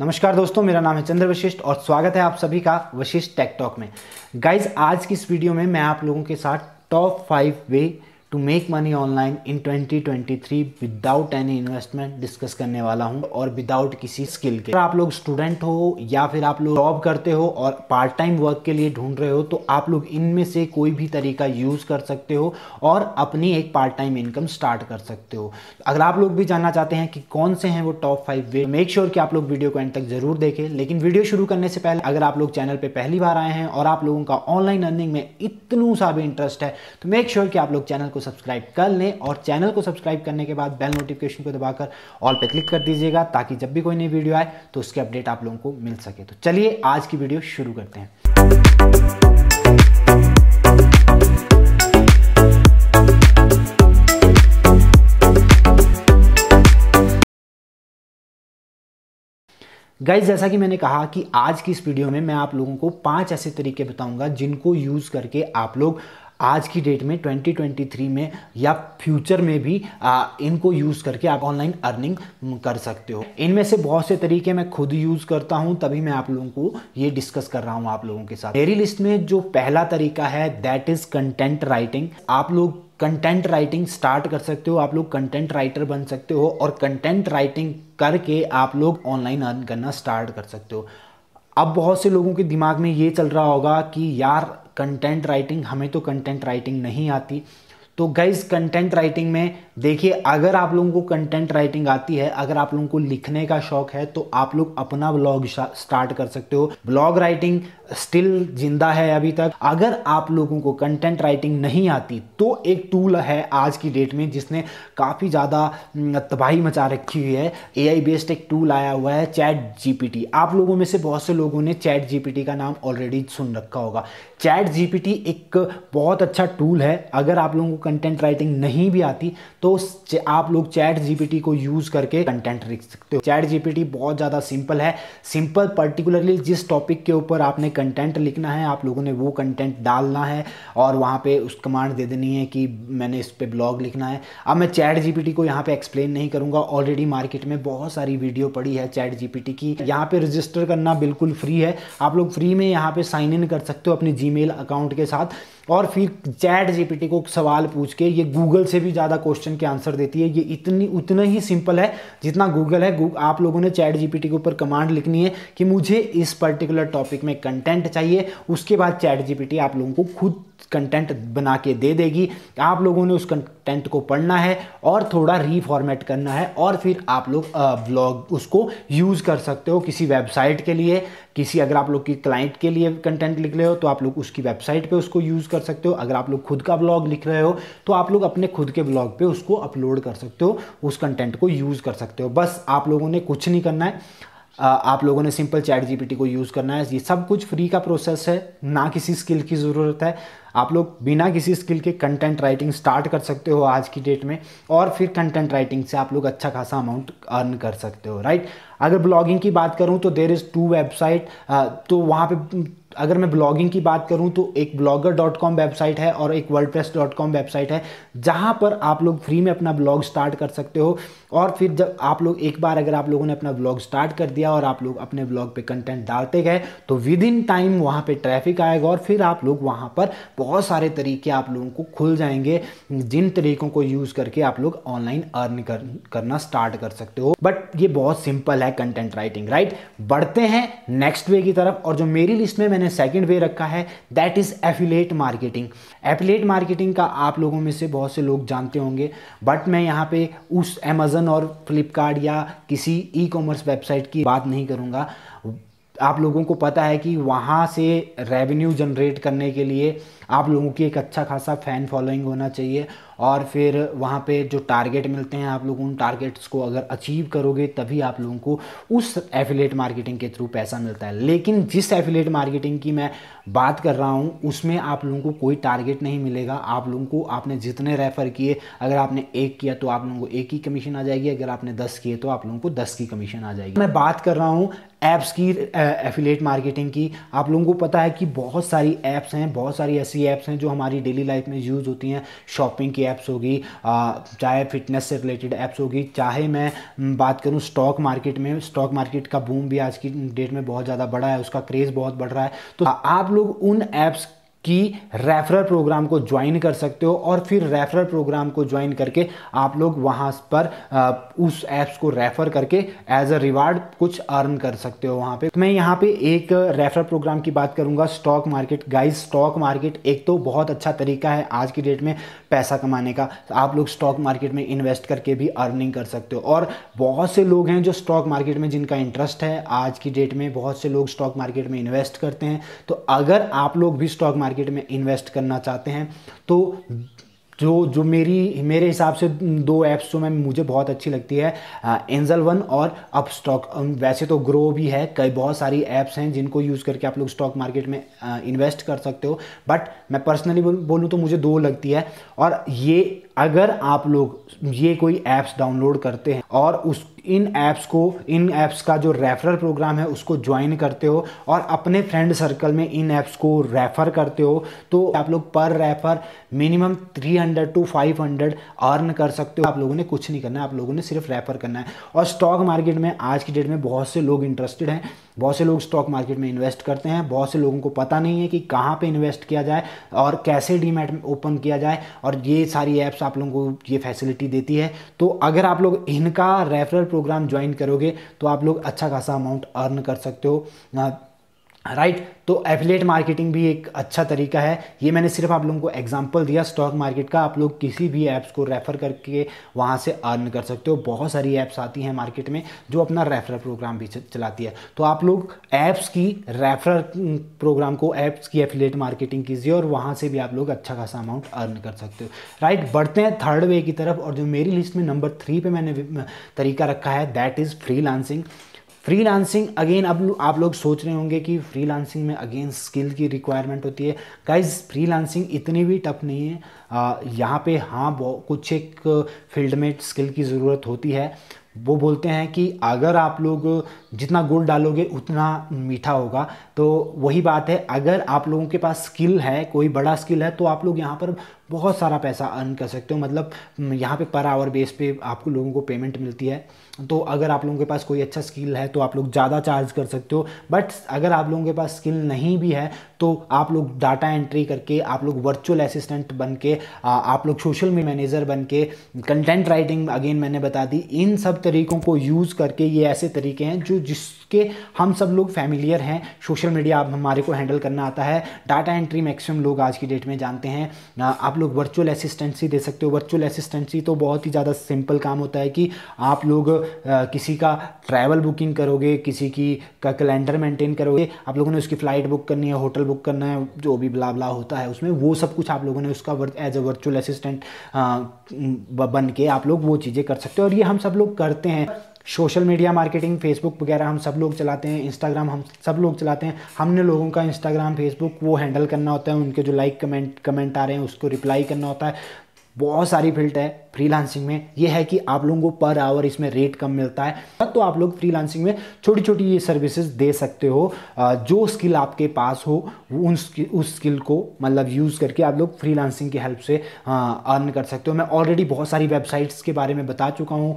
नमस्कार दोस्तों मेरा नाम है चंद्र वशिष्ठ और स्वागत है आप सभी का वशिष्ठ टेक टॉक में गाइज आज की इस वीडियो में मैं आप लोगों के साथ top five way to make money online in 2023 without any investment discuss करने वाला हूं और विदाउट किसी स्किल के आप लोग स्टूडेंट हो या फिर आप लोग जॉब करते हो और पार्ट टाइम वर्क के लिए ढूंढ रहे हो तो आप लोग इनमें से कोई भी तरीका यूज़ कर सकते हो और अपनी एक पार्ट टाइम इनकम स्टार्ट कर सकते हो अगर आप लोग भी जानना चाहते हैं कि कौन से हैं वो top five way make sure कि आप लोग वीडियो को एंड तक जरूर देखें लेकिन वीडियो शुरू करने से पहले अगर आप लोग चैनल पर पहली बार आए हैं और आप लोगों का ऑनलाइन अर्निंग में इतना सा भी इंटरेस्ट है तो मेक श्योर कि आप लोग चैनल को सब्सक्राइब कर लें और चैनल को सब्सक्राइब करने के बाद बेल नोटिफिकेशन को दबाकर ऑल पे क्लिक कर दीजिएगा ताकि जब भी कोई नई वीडियो आए तो उसके अपडेट आप लोगों को मिल सके तो चलिए आज की वीडियो शुरू करते हैं गाइज जैसा कि मैंने कहा कि आज की इस वीडियो में मैं आप लोगों को पांच ऐसे तरीके बताऊंगा जिनको यूज़ करके आप लोग आज की डेट में 2023 में या फ्यूचर में भी आ, इनको यूज़ करके आप ऑनलाइन अर्निंग कर सकते हो इनमें से बहुत से तरीके मैं खुद यूज़ करता हूँ तभी मैं आप लोगों को ये डिस्कस कर रहा हूँ आप लोगों के साथ मेरी लिस्ट में जो पहला तरीका है दैट इज़ कंटेंट राइटिंग आप लोग कंटेंट राइटिंग स्टार्ट कर सकते हो आप लोग कंटेंट राइटर बन सकते हो और कंटेंट राइटिंग करके आप लोग ऑनलाइन अर्न करना स्टार्ट कर सकते हो अब बहुत से लोगों के दिमाग में ये चल रहा होगा कि यार कंटेंट राइटिंग हमें तो कंटेंट राइटिंग नहीं आती तो गाइज कंटेंट राइटिंग में देखिए अगर आप लोगों को कंटेंट राइटिंग आती है अगर आप लोगों को लिखने का शौक है तो आप लोग अपना ब्लॉग स्टार्ट कर सकते हो ब्लॉग राइटिंग स्टिल जिंदा है अभी तक अगर आप लोगों को कंटेंट राइटिंग नहीं आती तो एक टूल है आज की डेट में जिसने काफ़ी ज़्यादा हम्म, तबाही मचा रखी हुई है ए बेस्ड एक टूल आया हुआ है चैट जी आप लोगों में से बहुत से लोगों ने चैट जी का नाम ऑलरेडी सुन रखा होगा चैट जी एक बहुत अच्छा टूल है अगर आप लोगों को कंटेंट राइटिंग नहीं भी आती तो आप लोग चैट जीपीटी को यूज़ करके कंटेंट लिख सकते हो चैट जीपीटी बहुत ज़्यादा सिंपल है सिंपल पर्टिकुलरली जिस टॉपिक के ऊपर आपने कंटेंट लिखना है आप लोगों ने वो कंटेंट डालना है और वहाँ पे उस कमांड दे देनी है कि मैंने इस पर ब्लॉग लिखना है अब मैं चैट जीपीटी को यहाँ पे एक्सप्लेन नहीं करूँगा ऑलरेडी मार्केट में बहुत सारी वीडियो पड़ी है चैट जीपीटी की यहाँ पे रजिस्टर करना बिल्कुल फ्री है आप लोग फ्री में यहाँ पे साइन इन कर सकते हो अपने जीमेल अकाउंट के साथ और फिर चैट जीपीटी को सवाल पूछ के ये गूगल से भी ज़्यादा क्वेश्चन के आंसर देती है ये इतनी उतना ही सिंपल है जितना गूगल है गूग, आप लोगों ने चैट जीपीटी के ऊपर कमांड लिखनी है कि मुझे इस पर्टिकुलर टॉपिक में कंटेंट चाहिए उसके बाद चैट जीपीटी आप लोगों को खुद कंटेंट बना के दे देगी आप लोगों ने उस कंटेंट को पढ़ना है और थोड़ा रीफॉर्मेट करना है और फिर आप लोग ब्लॉग उसको यूज़ कर सकते हो किसी वेबसाइट के लिए किसी अगर आप लोग की क्लाइंट के लिए कंटेंट लिख रहे हो तो आप लोग उसकी वेबसाइट पे उसको यूज़ कर सकते हो अगर आप लोग खुद का ब्लॉग लिख रहे हो तो आप लोग अपने खुद के ब्लॉग पे उसको अपलोड कर सकते हो उस कंटेंट को यूज़ कर सकते हो बस आप लोगों ने कुछ नहीं करना है आप लोगों ने सिंपल चैट जीपीटी को यूज़ करना है ये सब कुछ फ्री का प्रोसेस है ना किसी स्किल की ज़रूरत है आप लोग बिना किसी स्किल के कंटेंट राइटिंग स्टार्ट कर सकते हो आज की डेट में और फिर कंटेंट राइटिंग से आप लोग अच्छा खासा अमाउंट अर्न कर सकते हो राइट अगर ब्लॉगिंग की बात करूँ तो देर इज़ टू वेबसाइट तो वहाँ पर अगर मैं ब्लॉगिंग की बात करूं तो एक ब्लॉगर डॉट कॉम वेबसाइट है और एक वर्ल्ड डॉट कॉम वेबसाइट है जहां पर आप लोग फ्री में अपना ब्लॉग स्टार्ट कर सकते हो और फिर जब आप लोग एक बार अगर आप लोगों ने अपना ब्लॉग स्टार्ट कर दिया और आप लोग अपने ब्लॉग पे कंटेंट डालते गए तो विद इन टाइम वहाँ पे ट्रैफिक आएगा और फिर आप लोग वहाँ पर बहुत सारे तरीके आप लोगों को खुल जाएंगे जिन तरीकों को यूज़ करके आप लोग ऑनलाइन अर्न कर, करना स्टार्ट कर सकते हो बट ये बहुत सिंपल है कंटेंट राइटिंग राइट बढ़ते हैं नेक्स्ट वे की तरफ और जो मेरी लिस्ट में मैंने सेकेंड वे रखा है that is affiliate marketing affiliate marketing का आप लोगों में से बहुत से लोग जानते होंगे बट मैं यहाँ पे उस अमेजन अमेजोन और फ्लिपकार्ट या किसी ई कॉमर्स वेबसाइट की बात नहीं करूँगा आप लोगों को पता है कि वहाँ से रेवेन्यू जनरेट करने के लिए आप लोगों की एक अच्छा खासा फ़ैन फॉलोइंग होना चाहिए और फिर वहाँ पे जो टारगेट मिलते हैं आप लोग उन टारगेट्स को अगर अचीव करोगे तभी आप लोगों को उस एफिलेट मार्केटिंग के थ्रू पैसा मिलता है लेकिन जिस एफिलेट मार्केटिंग की मैं बात कर रहा हूँ उसमें आप लोगों को कोई टारगेट नहीं मिलेगा आप लोगों को आपने जितने रेफ़र किए अगर आपने एक किया तो आप लोगों को एक ही कमीशन आ जाएगी अगर आपने दस किए तो आप लोगों को दस की कमीशन आ जाएगी मैं बात कर रहा हूँ ऐप्स की एफिलेट मार्केटिंग की आप लोगों को पता है कि बहुत सारी ऐप्स हैं बहुत सारी ऐसी ऐसी ऐप्स हैं जो हमारी डेली लाइफ में यूज़ होती हैं शॉपिंग की ऐप्स होगी चाहे फिटनेस से रिलेटेड ऐप्स होगी चाहे मैं हम्म, बात करूँ स्टॉक मार्केट में स्टॉक मार्केट का बूम भी आज की डेट में बहुत ज़्यादा बड़ा है उसका क्रेज़ बहुत बढ़ रहा है तो आप लोग उन ऐप्स कि रेफरल प्रोग्राम को ज्वाइन कर सकते हो और फिर रेफरल प्रोग्राम को ज्वाइन करके आप लोग वहाँ पर उस ऐप्स को रेफर करके एज अ रिवार्ड कुछ अर्न कर सकते हो वहाँ पे मैं यहाँ पे एक रेफरल प्रोग्राम की बात करूँगा stock market guys stock market एक तो बहुत अच्छा तरीका है आज की डेट में पैसा कमाने का आप लोग स्टॉक मार्केट में इन्वेस्ट करके भी अर्निंग कर सकते हो और बहुत से लोग हैं जो स्टॉक मार्केट में जिनका इंटरेस्ट है आज की डेट में बहुत से लोग स्टॉक मार्केट में इन्वेस्ट करते हैं तो अगर आप लोग भी स्टॉक मार्केट मार्केट में इन्वेस्ट करना चाहते हैं तो जो जो मेरी मेरे हिसाब से दो ऐप्स जो मैं मुझे बहुत अच्छी लगती है एंजल वन और अप स्टॉक वैसे तो ग्रो भी है कई बहुत सारी ऐप्स हैं जिनको यूज़ करके आप लोग स्टॉक मार्केट में इन्वेस्ट कर सकते हो बट मैं पर्सनली बोलूँ तो मुझे दो लगती है और ये अगर आप लोग ये कोई ऐप्स डाउनलोड करते हैं और उस इन ऐप्स को इन ऐप्स का जो रेफरल प्रोग्राम है उसको ज्वाइन करते हो और अपने फ्रेंड सर्कल में इन ऐप्स को रेफ़र करते हो तो आप लोग पर रेफ़र मिनिमम 300 टू 500 अर्न कर सकते हो आप लोगों ने कुछ नहीं करना है आप लोगों ने सिर्फ रेफ़र करना है और स्टॉक मार्केट में आज की डेट में बहुत से लोग इंटरेस्टेड हैं बहुत से लोग स्टॉक मार्केट में इन्वेस्ट करते हैं बहुत से लोगों को पता नहीं है कि कहाँ पे इन्वेस्ट किया जाए और कैसे डीमैट ओपन किया जाए और ये सारी ऐप्स आप लोगों को ये फैसिलिटी देती है तो अगर आप लोग इनका रेफरल प्रोग्राम ज्वाइन करोगे तो आप लोग अच्छा खासा अमाउंट अर्न कर सकते हो राइट right? तो एफिलेट मार्केटिंग भी एक अच्छा तरीका है ये मैंने सिर्फ आप लोगों को एग्जांपल दिया स्टॉक मार्केट का आप लोग किसी भी ऐप्स को रेफ़र करके वहाँ से अर्न कर सकते हो बहुत सारी ऐप्स आती हैं मार्केट में जो अपना रेफरल प्रोग्राम भी चलाती है तो आप लोग ऐप्स की रेफरल प्रोग्राम को ऐप्स की एफिलेट मार्केटिंग कीजिए और वहाँ से भी आप लोग अच्छा खासा अमाउंट अर्न कर सकते हो राइट right? बढ़ते हैं थर्ड वे की तरफ और जो मेरी लिस्ट में नंबर थ्री पर मैंने तरीका रखा है that is free freelancing again अब आप लोग सोच रहे होंगे कि फ्रीलांसिंग में अगेन स्किल की रिक्वायरमेंट होती है गाइज फ्रीलांसिंग इतनी भी टफ नहीं है यहाँ पे हाँ कुछ एक फील्ड में स्किल की ज़रूरत होती है वो बोलते हैं कि अगर आप लोग जितना गुड़ डालोगे उतना मीठा होगा तो वही बात है अगर आप लोगों के पास स्किल है कोई बड़ा स्किल है तो आप लोग यहाँ पर बहुत सारा पैसा अर्न कर सकते हो मतलब यहाँ पे पर आवर बेस पे आपको लोगों को पेमेंट मिलती है तो अगर आप लोगों के पास कोई अच्छा स्किल है तो आप लोग ज़्यादा चार्ज कर सकते हो बट अगर आप लोगों के पास स्किल नहीं भी है तो आप लोग डाटा एंट्री करके आप लोग वर्चुअल असिस्टेंट बन के आप लोग सोशल मीडिया मैनेजर बन के कंटेंट राइटिंग अगेन मैंने बता दी इन सब तरीकों को यूज़ करके ये ऐसे तरीके हैं जो जिसके हम सब लोग फैमिलियर हैं सोशल मीडिया आप हमारे को हैंडल करना आता है डाटा एंट्री मैक्सिमम लोग आज की डेट में जानते हैं आप लोग वर्चुअल असिस्टेंसी दे सकते हो वर्चुअल असिस्टेंसी तो बहुत ही ज़्यादा सिंपल काम होता है कि आप लोग आ, किसी का ट्रैवल बुकिंग करोगे किसी की का कैलेंडर मेंटेन करोगे आप लोगों ने उसकी फ़्लाइट बुक करनी है होटल बुक करना है जो भी बला होता है उसमें वो सब कुछ आप लोगों ने उसका एज ए वर्चुअल असिस्टेंट बन के आप लोग वो चीज़ें कर सकते हो और ये हम सब लोग करते हैं सोशल मीडिया मार्केटिंग फेसबुक वगैरह हम सब लोग चलाते हैं इंस्टाग्राम हम सब लोग चलाते हैं हमने लोगों का इंस्टाग्राम फेसबुक वो हैंडल करना होता है उनके जो लाइक कमेंट कमेंट आ रहे हैं उसको रिप्लाई करना होता है बहुत सारी फील्ड है फ्रीलांसिंग में ये है कि आप लोगों को पर आवर इसमें रेट कम मिलता है तब तो आप लोग फ्रीलांसिंग में छोटी छोटी ये सर्विसेज दे सकते हो जो स्किल आपके पास हो उन उस स्किल को मतलब यूज़ करके आप लोग फ्रीलांसिंग की हेल्प से अर्न कर सकते हो मैं ऑलरेडी बहुत सारी वेबसाइट्स के बारे में बता चुका हूँ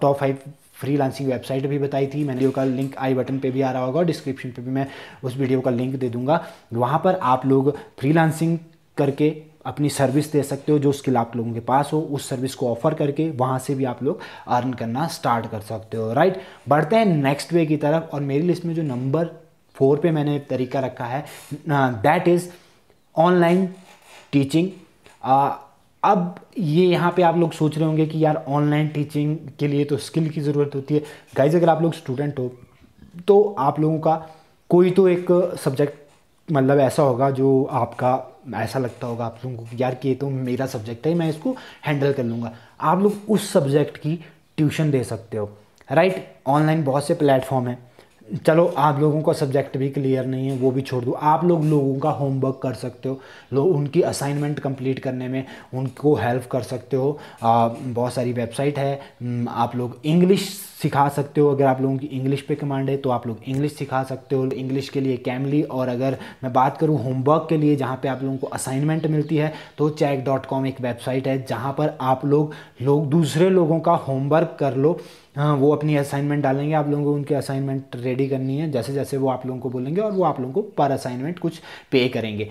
टॉप फाइव फ्रीलांसिंग वेबसाइट भी बताई थी मैंने का लिंक आई बटन पे भी आ रहा होगा डिस्क्रिप्शन पे भी मैं उस वीडियो का लिंक दे दूंगा वहाँ पर आप लोग फ्रीलांसिंग करके अपनी सर्विस दे सकते हो जो स्किल आप लोगों के पास हो उस सर्विस को ऑफर करके वहाँ से भी आप लोग अर्न करना स्टार्ट कर सकते हो राइट बढ़ते हैं नेक्स्ट वे की तरफ और मेरी लिस्ट में जो नंबर फोर पे मैंने तरीका रखा है दैट इज़ ऑनलाइन टीचिंग अब ये यहाँ पे आप लोग सोच रहे होंगे कि यार ऑनलाइन टीचिंग के लिए तो स्किल की ज़रूरत होती है गाइज अगर आप लोग स्टूडेंट हो तो आप लोगों का कोई तो एक सब्जेक्ट मतलब ऐसा होगा जो आपका ऐसा लगता होगा आप लोगों को यार कि ये तो मेरा सब्जेक्ट है मैं इसको हैंडल कर लूँगा आप लोग उस सब्जेक्ट की ट्यूशन दे सकते हो राइट ऑनलाइन बहुत से प्लेटफॉर्म हैं चलो आप लोगों का सब्जेक्ट भी क्लियर नहीं है वो भी छोड़ दूँ आप लोग लोगों का होमवर्क कर सकते हो लोग उनकी असाइनमेंट कंप्लीट करने में उनको हेल्प कर सकते हो बहुत सारी वेबसाइट है आप लोग इंग्लिश सिखा सकते हो अगर आप लोगों की इंग्लिश पे कमांड है तो आप लोग इंग्लिश सिखा सकते हो इंग्लिश के लिए कैमली और अगर मैं बात करूँ होमवर्क के लिए जहाँ पे आप लोगों को असाइनमेंट मिलती है तो चैक डॉट कॉम एक वेबसाइट है जहाँ पर आप लोग लोग दूसरे लोगों का होमवर्क कर लो हाँ वो अपनी असाइनमेंट डालेंगे आप लोगों को उनकी असाइनमेंट रेडी करनी है जैसे जैसे वो आप लोगों को बोलेंगे और वो आप लोगों को पर असाइनमेंट कुछ पे करेंगे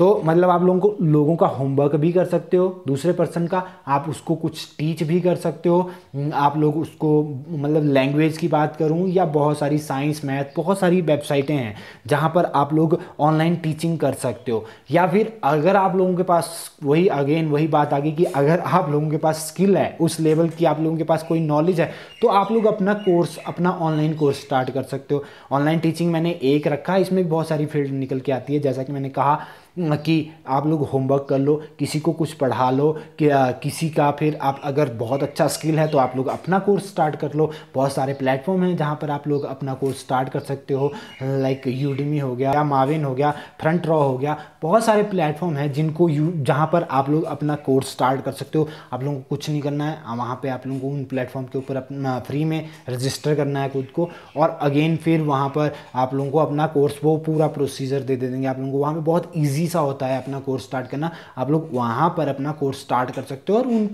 तो मतलब आप लोगों को लोगों का होमवर्क भी कर सकते हो दूसरे पर्सन का आप उसको कुछ टीच भी कर सकते हो आप लोग उसको मतलब लैंग्वेज की बात करूं या बहुत सारी साइंस मैथ बहुत सारी वेबसाइटें हैं जहां पर आप लोग ऑनलाइन टीचिंग कर सकते हो या फिर अगर आप लोगों के पास वही अगेन वही बात आ गई कि अगर आप लोगों के पास स्किल है उस लेवल की आप लोगों के पास कोई नॉलेज है तो आप लोग अपना कोर्स अपना ऑनलाइन कोर्स स्टार्ट कर सकते हो ऑनलाइन टीचिंग मैंने एक रखा इसमें बहुत सारी फील्ड निकल के आती है जैसा कि मैंने कहा कि आप लोग होमवर्क कर लो किसी को कुछ पढ़ा लो कि आ, किसी का फिर आप अगर बहुत अच्छा स्किल है तो आप लोग अपना कोर्स स्टार्ट कर लो बहुत सारे प्लेटफॉर्म हैं जहाँ पर आप लोग अपना कोर्स स्टार्ट कर सकते हो लाइक यूडमी हो गया या माविन हो गया फ्रंट रॉ हो गया बहुत सारे प्लेटफॉर्म हैं जिनको यू जहाँ पर आप लोग अपना कोर्स स्टार्ट कर सकते हो आप लोगों को कुछ नहीं करना है वहाँ पर आप लोगों को उन प्लेटफॉर्म के ऊपर अपना फ्री में रजिस्टर करना है खुद को और अगेन फिर वहाँ पर आप लोगों को अपना कोर्स वो पूरा प्रोसीजर दे दे देंगे आप लोगों को वहाँ पर बहुत ईजी ईजी सा होता है अपना कोर्स स्टार्ट करना आप लोग वहाँ पर अपना कोर्स स्टार्ट कर सकते हो और उन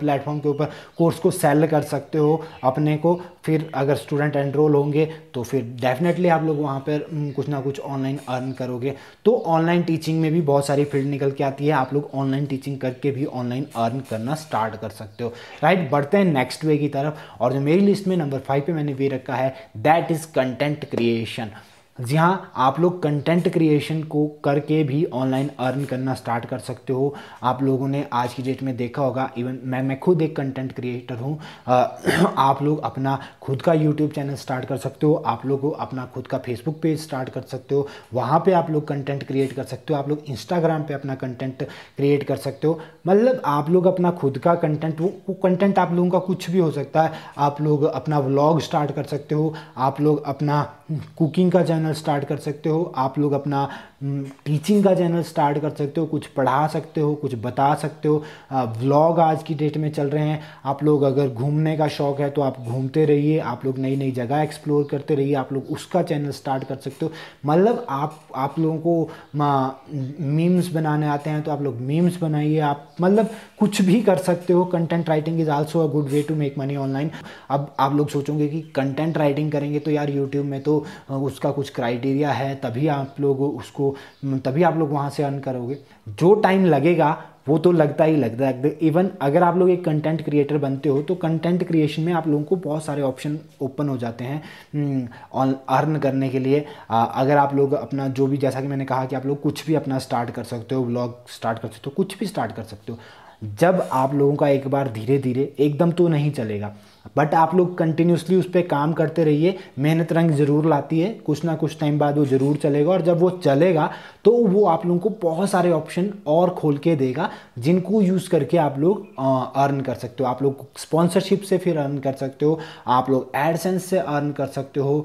प्लेटफॉर्म के ऊपर कोर्स को सेल कर सकते हो अपने को फिर अगर स्टूडेंट एनरोल होंगे तो फिर डेफिनेटली आप लोग वहाँ पर कुछ ना कुछ ऑनलाइन अर्न करोगे तो ऑनलाइन टीचिंग में भी बहुत सारी फील्ड निकल के आती है आप लोग ऑनलाइन टीचिंग करके भी ऑनलाइन अर्न करना स्टार्ट कर सकते हो राइट बढ़ते हैं नेक्स्ट वे की तरफ और जो मेरी लिस्ट में नंबर फाइव पे मैंने वे रखा है दैट इज़ कंटेंट क्रिएशन जी हाँ आप लोग कंटेंट क्रिएशन को करके भी ऑनलाइन अर्न करना स्टार्ट कर सकते हो आप लोगों ने आज की डेट में देखा होगा इवन मैं मैं खुद एक कंटेंट क्रिएटर हूँ आप लोग अपना खुद का यूट्यूब चैनल स्टार्ट कर सकते हो आप लोग अपना खुद का फेसबुक पेज स्टार्ट कर सकते हो वहाँ पे आप लोग कंटेंट क्रिएट कर सकते हो आप लोग इंस्टाग्राम पर अपना कंटेंट क्रिएट कर सकते हो मतलब आप लोग अपना खुद का कंटेंट वो कंटेंट आप लोगों का कुछ भी हो सकता है आप लोग अपना व्लॉग स्टार्ट कर सकते हो आप लोग अपना कुकिंग का चैनल स्टार्ट कर सकते हो आप लोग अपना टीचिंग का चैनल स्टार्ट कर सकते हो कुछ पढ़ा सकते हो कुछ बता सकते हो व्लॉग आज की डेट में चल रहे हैं आप लोग अगर घूमने का शौक है तो आप घूमते रहिए आप लोग नई नई जगह एक्सप्लोर करते रहिए आप लोग उसका चैनल स्टार्ट कर सकते हो मतलब आप आप लोगों को मीम्स बनाने आते हैं तो आप लोग मीम्स बनाइए आप मतलब कुछ भी कर सकते हो content writing is also a good way to make money online अब आप लोग सोचोगे कि कंटेंट राइटिंग करेंगे तो यार यूट्यूब में तो उसका कुछ क्राइटेरिया है तभी आप लोग उसको तभी आप लोग वहाँ से अर्न करोगे जो टाइम लगेगा वो तो लगता ही लगता है इवन अगर आप लोग एक कंटेंट क्रिएटर बनते हो तो कंटेंट क्रिएशन में आप लोगों को बहुत सारे ऑप्शन ओपन हो जाते हैं अर्न हम्म, करने के लिए अगर आप लोग अपना जो भी जैसा कि मैंने कहा कि आप लोग कुछ भी अपना स्टार्ट कर सकते हो ब्लॉग स्टार्ट कर सकते हो कुछ भी स्टार्ट कर सकते हो जब आप लोगों का एक बार धीरे धीरे एकदम तो नहीं चलेगा बट आप लोग कंटिन्यूसली उस पर काम करते रहिए मेहनत रंग ज़रूर लाती है कुछ ना कुछ टाइम बाद वो ज़रूर चलेगा और जब वो चलेगा तो वो आप लोगों को बहुत सारे ऑप्शन और खोल के देगा जिनको यूज़ करके आप लोग अर्न कर सकते हो आप लोग स्पॉन्सरशिप से फिर अर्न कर सकते हो आप लोग एडसेंस से अर्न कर सकते हो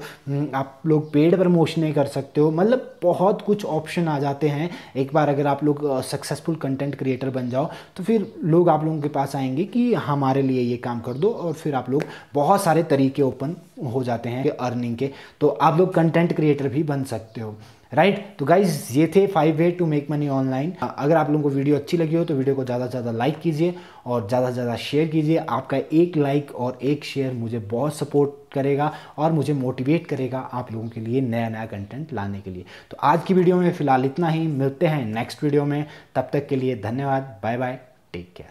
आप लोग पेड प्रमोशन कर सकते हो मतलब बहुत कुछ ऑप्शन आ जाते हैं एक बार अगर आप लोग सक्सेसफुल कंटेंट क्रिएटर बन जाओ तो फिर लोग आप लोगों के पास आएंगे कि हमारे लिए ये काम कर दो और फिर आप लोग बहुत सारे तरीके ओपन हो जाते हैं अर्निंग के तो आप लोग कंटेंट क्रिएटर भी बन सकते हो राइट तो गाइज ये थे five way to make money online अगर आप लोगों को वीडियो अच्छी लगी हो तो वीडियो को ज़्यादा से ज़्यादा लाइक कीजिए और ज़्यादा से ज़्यादा शेयर कीजिए आपका एक लाइक और एक शेयर मुझे बहुत सपोर्ट करेगा और मुझे मोटिवेट करेगा आप लोगों के लिए नया नया कंटेंट लाने के लिए तो आज की वीडियो में फ़िलहाल इतना ही मिलते हैं नेक्स्ट वीडियो में तब तक के लिए धन्यवाद बाय बाय टेक केयर